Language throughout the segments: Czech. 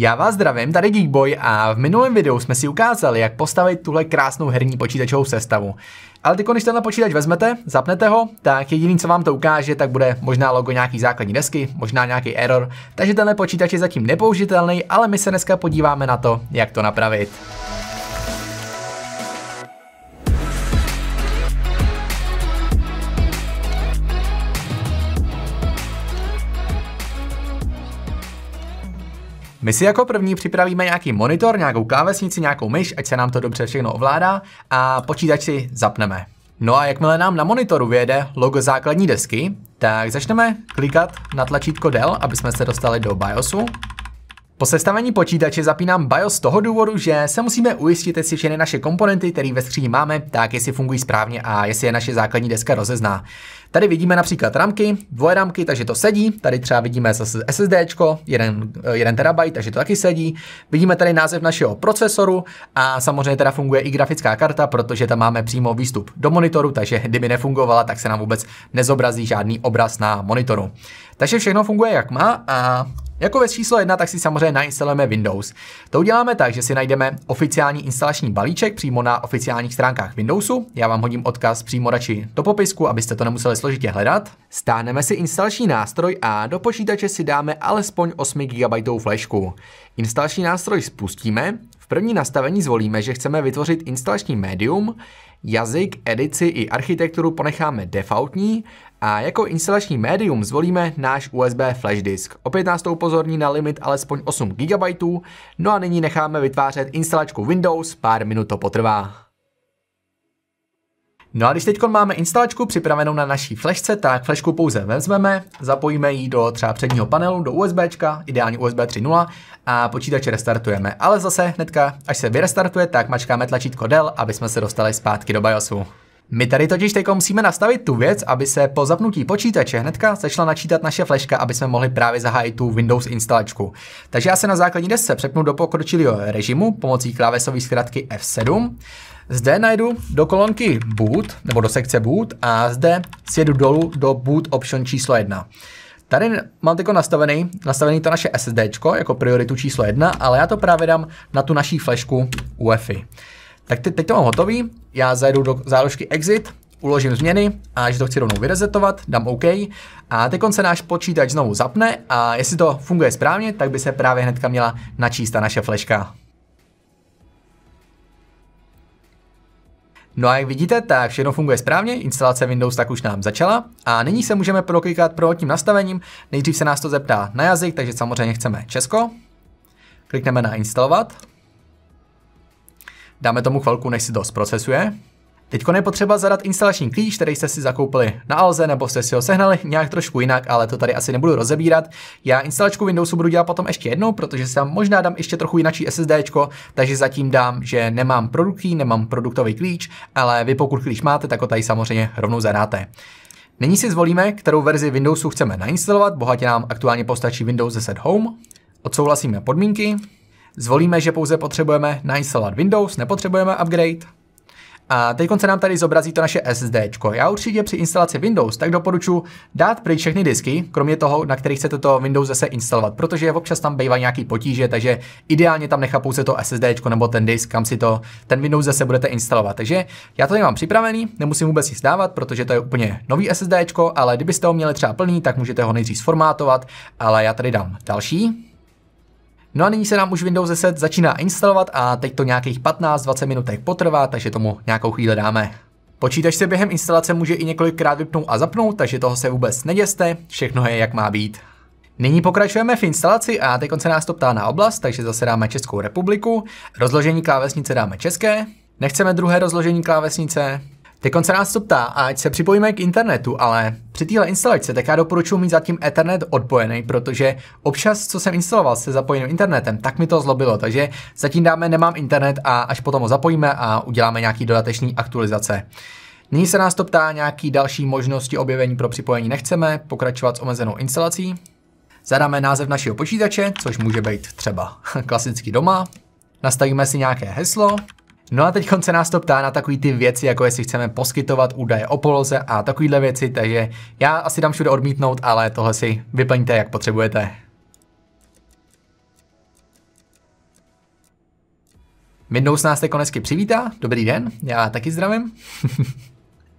Já vás zdravím, tady Geekboy a v minulém videu jsme si ukázali, jak postavit tuhle krásnou herní počítačovou sestavu. Ale teď, když tenhle počítač vezmete, zapnete ho, tak jediný, co vám to ukáže, tak bude možná logo nějaký základní desky, možná nějaký error, takže tenhle počítač je zatím nepoužitelný, ale my se dneska podíváme na to, jak to napravit. My si jako první připravíme nějaký monitor, nějakou klávesnici, nějakou myš, ať se nám to dobře všechno ovládá a počítač si zapneme. No a jakmile nám na monitoru vyjede logo základní desky, tak začneme klikat na tlačítko DEL, aby jsme se dostali do BIOSu po sestavení počítače zapínám BIOS z toho důvodu, že se musíme ujistit, jestli všechny naše komponenty, které ve skříni máme, tak jestli fungují správně a jestli je naše základní deska rozezná. Tady vidíme například ramky, dvoje ramky, takže to sedí. Tady třeba vidíme zase SSD, 1 TB, takže to taky sedí. Vidíme tady název našeho procesoru a samozřejmě teda funguje i grafická karta, protože tam máme přímo výstup do monitoru, takže kdyby nefungovala, tak se nám vůbec nezobrazí žádný obraz na monitoru. Takže všechno funguje jak má a jako věc číslo jedna, tak si samozřejmě nainstalujeme Windows. To uděláme tak, že si najdeme oficiální instalační balíček přímo na oficiálních stránkách Windowsu. Já vám hodím odkaz přímo radši do popisku, abyste to nemuseli složitě hledat. Stáhneme si instalační nástroj a do počítače si dáme alespoň 8 GB flashku. Instalační nástroj spustíme, v první nastavení zvolíme, že chceme vytvořit instalační médium, jazyk, edici i architekturu ponecháme defaultní a jako instalační médium zvolíme náš USB flash disk. Opět nás to upozorní na limit alespoň 8 GB, no a nyní necháme vytvářet instalačku Windows, pár minut to potrvá. No a když teď máme instalačku připravenou na naší flashce, tak flashku pouze vezmeme, zapojíme ji do třeba předního panelu, do USB, ideálně USB 3.0 a počítač restartujeme. Ale zase hnedka, až se vyrestartuje, tak mačkáme tlačítko DEL, aby jsme se dostali zpátky do BIOSu. My tady totiž teď musíme nastavit tu věc, aby se po zapnutí počítače hnedka začala načítat naše fleška, aby jsme mohli právě zahájit tu Windows instalačku. Takže já se na základní desce přepnu do pokročilého režimu pomocí klávesové zkratky F7. Zde najdu do kolonky boot, nebo do sekce boot a zde sjedu dolů do boot option číslo 1. Tady mám teď nastavený, nastavený to naše SSD jako prioritu číslo 1, ale já to právě dám na tu naší flešku UEFI. Tak teď, teď to mám hotový, já zajdu do záložky Exit, uložím změny a že to chci rovnou vyrezetovat, dám OK. A teď se náš počítač znovu zapne a jestli to funguje správně, tak by se právě hnedka měla načíst ta naše fleška. No a jak vidíte, tak všechno funguje správně, instalace Windows tak už nám začala a nyní se můžeme proklikat prvotním nastavením, nejdřív se nás to zeptá na jazyk, takže samozřejmě chceme Česko, klikneme na instalovat, Dáme tomu chvilku, než si to zprocesuje. Teď je potřeba zadat instalační klíč, který jste si zakoupili na Alze, nebo jste si ho sehnali nějak trošku jinak, ale to tady asi nebudu rozebírat. Já instalačku Windowsu budu dělat potom ještě jednou, protože si tam možná dám ještě trochu jinačí SSD, takže zatím dám, že nemám produktý, nemám produktový klíč, ale vy pokud klíč máte, tak ho tady samozřejmě rovnou zadáte. Nyní si zvolíme, kterou verzi Windowsu chceme nainstalovat, bohatě nám aktuálně postačí Windows 10 Home, odsouhlasíme podmínky, Zvolíme, že pouze potřebujeme nainstalovat Windows, nepotřebujeme upgrade. A teď se nám tady zobrazí to naše SSD. Já určitě při instalaci Windows tak doporučuji dát pryč všechny disky, kromě toho, na kterých chcete to Windows zase instalovat, protože občas tam bývají nějaký potíže, takže ideálně tam nechá pouze to SSD nebo ten disk, kam si to ten Windows zase budete instalovat. Takže já to tady mám připravený, nemusím vůbec nic dávat, protože to je úplně nový SSD, ale kdybyste ho měli třeba plný, tak můžete ho nejdřív sformátovat, ale já tady dám další. No a nyní se nám už Windows 10 začíná instalovat a teď to nějakých 15-20 minutek potrvá, takže tomu nějakou chvíli dáme. Počítač se během instalace může i několikrát vypnout a zapnout, takže toho se vůbec neděste, všechno je jak má být. Nyní pokračujeme v instalaci a teď se nás to ptá na oblast, takže zase dáme Českou republiku, rozložení klávesnice dáme české, nechceme druhé rozložení klávesnice, Teď se nás to ptá, ať se připojíme k internetu, ale při téhle instalaci tak já doporučuji mít zatím Ethernet odpojený, protože občas, co jsem instaloval se zapojeným internetem, tak mi to zlobilo, takže zatím dáme nemám internet a až potom ho zapojíme a uděláme nějaký dodateční aktualizace. Nyní se nás to ptá nějaký další možnosti objevení pro připojení nechceme, pokračovat s omezenou instalací. Zadáme název našeho počítače, což může být třeba klasicky doma. Nastavíme si nějaké heslo, No a teď se nás to ptá na takový ty věci, jako jestli chceme poskytovat údaje o poloze a takovýhle věci, takže já asi dám všude odmítnout, ale tohle si vyplňte, jak potřebujete. Windows nás teď konecky přivítá, dobrý den, já taky zdravím.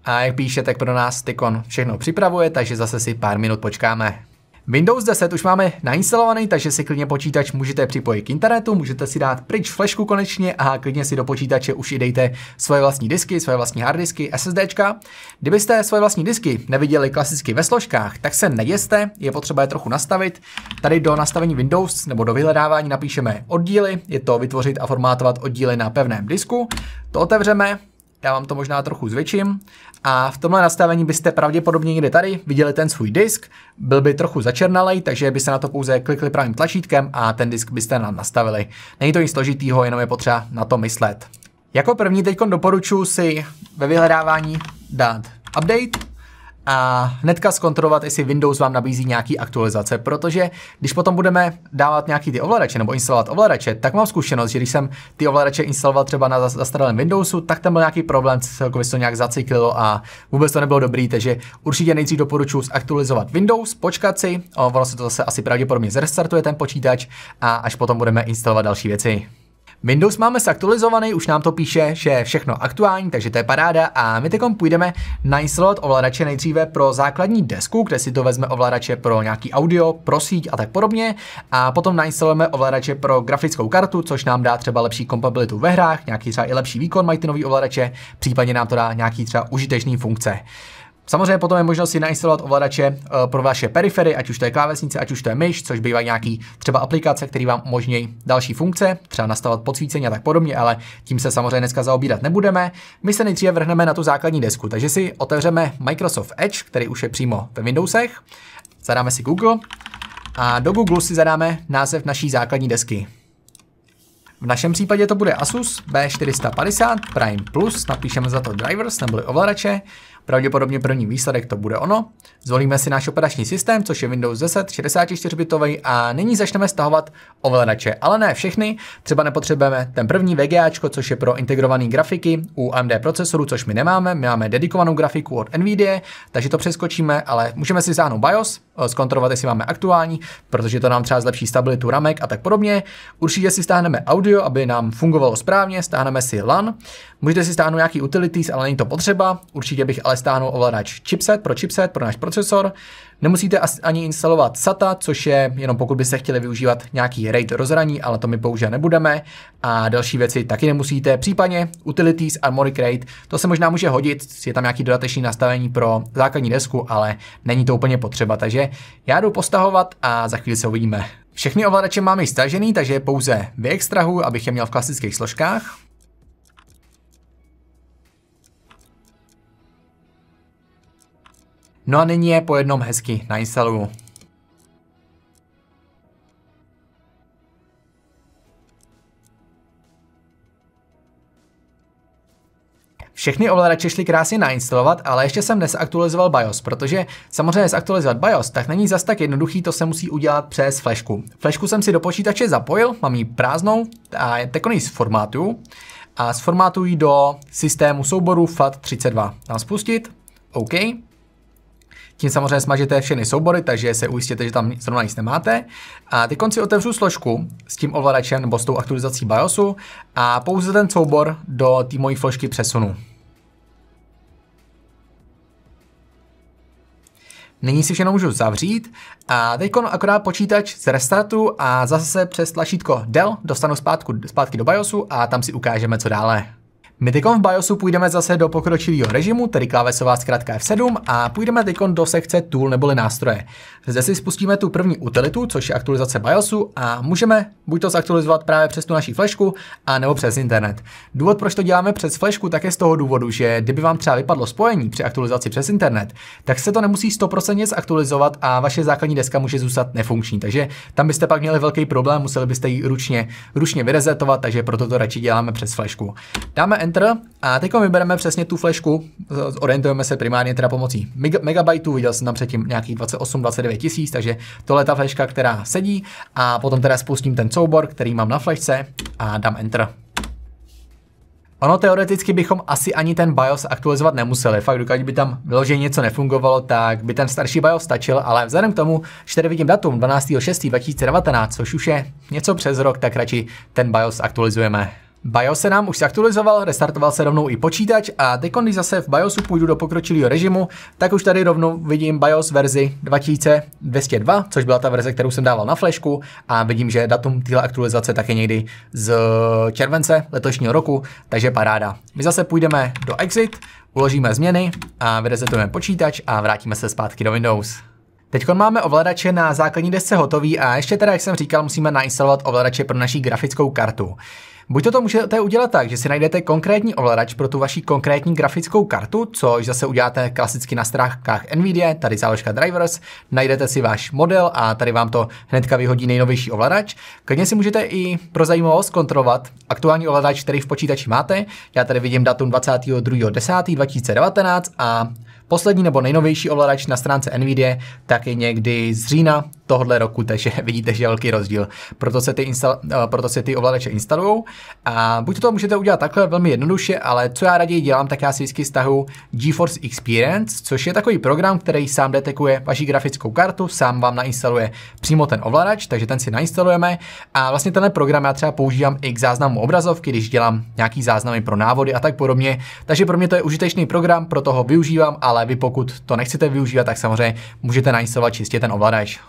a jak píše, tak pro nás Tykon všechno připravuje, takže zase si pár minut počkáme. Windows 10 už máme nainstalovaný, takže si klidně počítač můžete připojit k internetu, můžete si dát pryč flešku konečně a klidně si do počítače už i dejte svoje vlastní disky, svoje vlastní harddisky, SSDčka. Kdybyste svoje vlastní disky neviděli klasicky ve složkách, tak se neděste, je potřeba je trochu nastavit. Tady do nastavení Windows nebo do vyhledávání napíšeme oddíly, je to vytvořit a formátovat oddíly na pevném disku. To otevřeme, já vám to možná trochu zvětším. A v tomhle nastavení byste pravděpodobně někde tady viděli ten svůj disk, byl by trochu začernalej, takže by se na to pouze klikli pravým tlačítkem a ten disk byste nám nastavili. Není to nic složitýho, jenom je potřeba na to myslet. Jako první teď doporučuji si ve vyhledávání dát update a hnedka zkontrolovat, jestli Windows vám nabízí nějaký aktualizace, protože když potom budeme dávat nějaký ty ovladače nebo instalovat ovladače, tak mám zkušenost, že když jsem ty ovladače instaloval třeba na zastaralém Windowsu, tak tam byl nějaký problém, celkově se to nějak zaciklilo a vůbec to nebylo dobrý, takže určitě nejdřív doporučuji aktualizovat Windows, počkat si, ono se to zase asi pravděpodobně zrestartuje ten počítač a až potom budeme instalovat další věci. Windows máme zaktualizovaný, už nám to píše, že je všechno aktuální, takže to je paráda a my teď půjdeme na instalovat ovladače nejdříve pro základní desku, kde si to vezme ovladače pro nějaký audio, pro síť a tak podobně a potom nainstalujeme ovladače pro grafickou kartu, což nám dá třeba lepší kompatibilitu ve hrách, nějaký třeba i lepší výkon mají ty nový ovladače, případně nám to dá nějaký třeba užitečný funkce. Samozřejmě potom je možnost si nainstalovat ovladače eh, pro vaše perifery, ať už to je klávesnice, ať už to je myš, což bývají nějaký třeba aplikace, který vám umožní další funkce, třeba nastavovat podsvícení a tak podobně, ale tím se samozřejmě dneska zaobírat nebudeme. My se nejdříve vrhneme na tu základní desku, takže si otevřeme Microsoft Edge, který už je přímo ve Windowsech, zadáme si Google a do Google si zadáme název naší základní desky. V našem případě to bude Asus B450 Prime Plus, napíšeme za to drivers neboli ovladače, Pravděpodobně první výsledek to bude ono. Zvolíme si náš operační systém, což je Windows 10 64-bitový a nyní začneme stahovat ovladače, ale ne všechny. Třeba nepotřebujeme ten první VGAčko, což je pro integrované grafiky u AMD procesoru, což my nemáme. My máme dedikovanou grafiku od NVIDIA, takže to přeskočíme, ale můžeme si záhnout BIOS, eh, zkontrolovat, jestli máme aktuální, protože to nám třeba zlepší stabilitu ramek a tak podobně. Určitě si stáhneme audio, aby nám fungovalo správně, stáhneme si LAN. Můžete si stáhnout nějaký utilities, ale není to potřeba. Určitě bych ale stáhnout ovladač chipset pro chipset, pro náš procesor. Nemusíte ani instalovat SATA, což je jenom pokud byste chtěli využívat nějaký RAID rozhraní, ale to my používat nebudeme. A další věci taky nemusíte. Případně Utilities Armory RAID, to se možná může hodit, je tam nějaký dodatečný nastavení pro základní desku, ale není to úplně potřeba, takže já jdu postahovat a za chvíli se uvidíme. Všechny ovladače máme stažený, takže pouze vyextrahuji, abych je měl v klasických složkách. No a nyní je po jednom hezky nainstaluju. Všechny ovladače šly krásně nainstalovat, ale ještě jsem nesaktualizoval BIOS, protože samozřejmě zaktualizovat BIOS tak není zas tak jednoduchý, to se musí udělat přes flashku. Flashku jsem si do počítače zapojil, mám ji prázdnou a takový z formátu a formátu do systému souboru FAT32. Dám spustit, OK. Tím samozřejmě smažete všechny soubory, takže se ujistěte, že tam zrovna nic nemáte. A ty konci otevřu složku s tím ovladačem nebo s tou aktualizací BIOSu a pouze ten soubor do té mojí složky přesunu. Nyní si všechno můžu zavřít a teď akorát počítač z restartu a zase přes tlačítko DEL dostanu zpátku, zpátky do BIOSu a tam si ukážeme, co dále. My teď v BIOSu půjdeme zase do pokročilého režimu, tedy klávesová zkrátka F7 a půjdeme teď do sekce Tool neboli nástroje. Zde si spustíme tu první utilitu, což je aktualizace BIOSu a můžeme buď to zaktualizovat právě přes tu naší flešku, a nebo přes internet. Důvod, proč to děláme přes flešku, tak je z toho důvodu, že kdyby vám třeba vypadlo spojení při aktualizaci přes internet, tak se to nemusí 100% zaktualizovat a vaše základní deska může zůstat nefunkční. Takže tam byste pak měli velký problém, museli byste ji ručně, ručně vyrezetovat, takže proto to radši děláme přes flešku. Dáme Enter a teď vybereme přesně tu flešku, orientujeme se primárně teda pomocí megabajtů, viděl jsem tam předtím nějakých 28-29 tisíc, takže tohle je ta fleška, která sedí a potom teda spustím ten soubor, který mám na flešce a dám Enter. Ono teoreticky bychom asi ani ten BIOS aktualizovat nemuseli. Fakt, dokud by tam vyloženě něco nefungovalo, tak by ten starší BIOS stačil, ale vzhledem k tomu, že tady vidím datum 12.6.2019, což už je něco přes rok, tak radši ten BIOS aktualizujeme. BIOS se nám už zaktualizoval, restartoval se rovnou i počítač a teď, když zase v BIOSu půjdu do pokročilého režimu, tak už tady rovnou vidím BIOS verzi 2202, což byla ta verze, kterou jsem dával na flashku a vidím, že datum téhle aktualizace také někdy z července letošního roku, takže paráda. My zase půjdeme do Exit, uložíme změny a vyresetujeme počítač a vrátíme se zpátky do Windows. Teď máme ovladače na základní desce hotový a ještě teda, jak jsem říkal, musíme nainstalovat ovladače pro naší grafickou kartu. Buď to, to můžete udělat tak, že si najdete konkrétní ovladač pro tu vaši konkrétní grafickou kartu, což zase uděláte klasicky na stránkách NVIDIA, tady záložka drivers, najdete si váš model a tady vám to hnedka vyhodí nejnovější ovladač. Klidně si můžete i pro zajímavost kontrolovat aktuální ovladač, který v počítači máte. Já tady vidím datum 22.10.2019 a poslední nebo nejnovější ovladač na stránce NVIDIA tak je někdy z října tohle roku, takže vidíte, že je velký rozdíl. Proto se ty, instal, eh, proto se ty ovladače instalují. A buď to můžete udělat takhle velmi jednoduše, ale co já raději dělám, tak já si vždycky stahu GeForce Experience, což je takový program, který sám detekuje vaši grafickou kartu, sám vám nainstaluje přímo ten ovladač, takže ten si nainstalujeme. A vlastně tenhle program já třeba používám i k záznamu obrazovky, když dělám nějaký záznamy pro návody a tak podobně. Takže pro mě to je užitečný program, proto ho využívám, ale vy pokud to nechcete využívat, tak samozřejmě můžete nainstalovat čistě ten ovladač.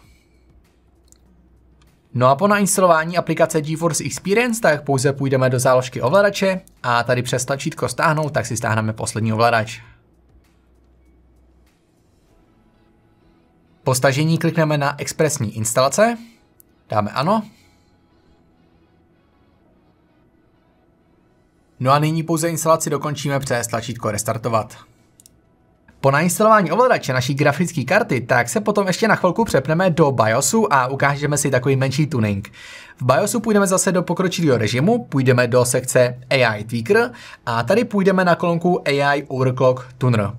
No a po nainstalování aplikace GeForce Experience tak pouze půjdeme do záložky ovladače a tady přes tlačítko stáhnout, tak si stáhneme poslední ovladač. Po stažení klikneme na expresní instalace, dáme ano. No a nyní pouze instalaci dokončíme přes tlačítko restartovat. Po nainstalování ovladače naší grafické karty, tak se potom ještě na chvilku přepneme do BIOSu a ukážeme si takový menší tuning. V BIOSu půjdeme zase do pokročilého režimu, půjdeme do sekce AI Tweaker a tady půjdeme na kolonku AI Overclock Tuner.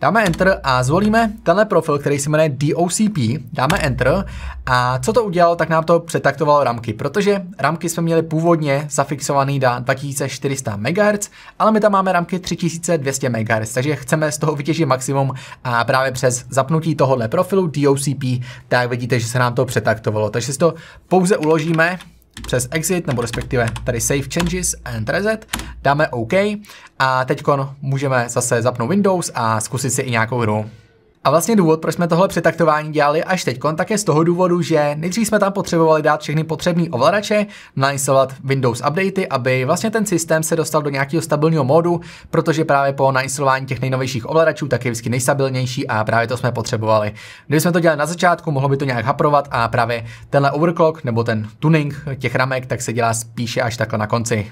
Dáme Enter a zvolíme tenhle profil, který se jmenuje DOCP. Dáme Enter a co to udělalo, tak nám to přetaktovalo ramky, protože ramky jsme měli původně zafixovaný na 2400 MHz, ale my tam máme ramky 3200 MHz, takže chceme z toho vytěžit maximum a právě přes zapnutí tohohle profilu DOCP, tak vidíte, že se nám to přetaktovalo. Takže si to pouze uložíme přes exit, nebo respektive tady save changes and reset, dáme OK a teď můžeme zase zapnout Windows a zkusit si i nějakou hru. A vlastně důvod, proč jsme tohle přetaktování dělali až teď, tak je z toho důvodu, že nejdřív jsme tam potřebovali dát všechny potřební ovladače, nainstalovat Windows updaty, aby vlastně ten systém se dostal do nějakého stabilního módu, protože právě po nainstalování těch nejnovějších ovladačů tak je vždycky nejstabilnější a právě to jsme potřebovali. Kdyby jsme to dělali na začátku, mohlo by to nějak haprovat a právě tenhle overclock nebo ten tuning těch ramek tak se dělá spíše až takhle na konci.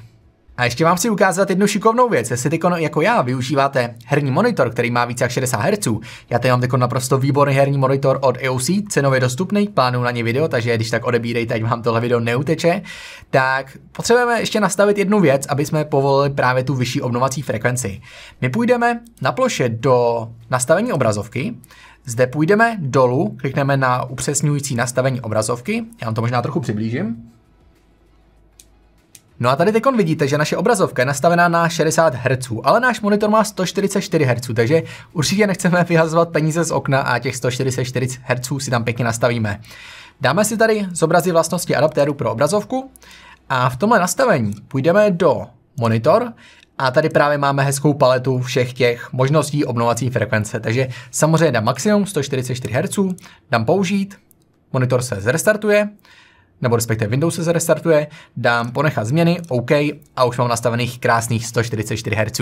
A ještě vám chci ukázat jednu šikovnou věc. Jestli ty jako já využíváte herní monitor, který má více jak 60 Hz, já tady mám teď naprosto výborný herní monitor od EOC, cenově dostupný, plánuju na ně video, takže když tak odebírejte, ať vám tohle video neuteče, tak potřebujeme ještě nastavit jednu věc, aby jsme povolili právě tu vyšší obnovací frekvenci. My půjdeme na ploše do nastavení obrazovky, zde půjdeme dolů, klikneme na upřesňující nastavení obrazovky, já vám to možná trochu přiblížím, No a tady teď vidíte, že naše obrazovka je nastavená na 60 Hz, ale náš monitor má 144 Hz, takže určitě nechceme vyhazovat peníze z okna a těch 144 Hz si tam pěkně nastavíme. Dáme si tady zobrazit vlastnosti adaptéru pro obrazovku a v tomhle nastavení půjdeme do monitor a tady právě máme hezkou paletu všech těch možností obnovací frekvence. Takže samozřejmě dám maximum 144 Hz, dám použít, monitor se zrestartuje, nebo respektive Windows se zrestartuje, dám ponechat změny, OK, a už mám nastavených krásných 144 Hz.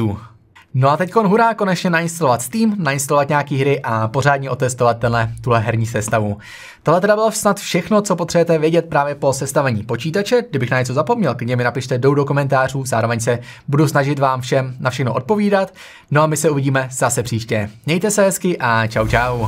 No a teď hurá, konečně nainstalovat Steam, nainstalovat nějaký hry a pořádně otestovat tenhle, tuhle herní sestavu. Tohle teda bylo snad všechno, co potřebujete vědět právě po sestavení počítače. Kdybych na něco zapomněl, klidně mi napište do komentářů, zároveň se budu snažit vám všem na všechno odpovídat. No a my se uvidíme zase příště. Mějte se hezky a čau čau.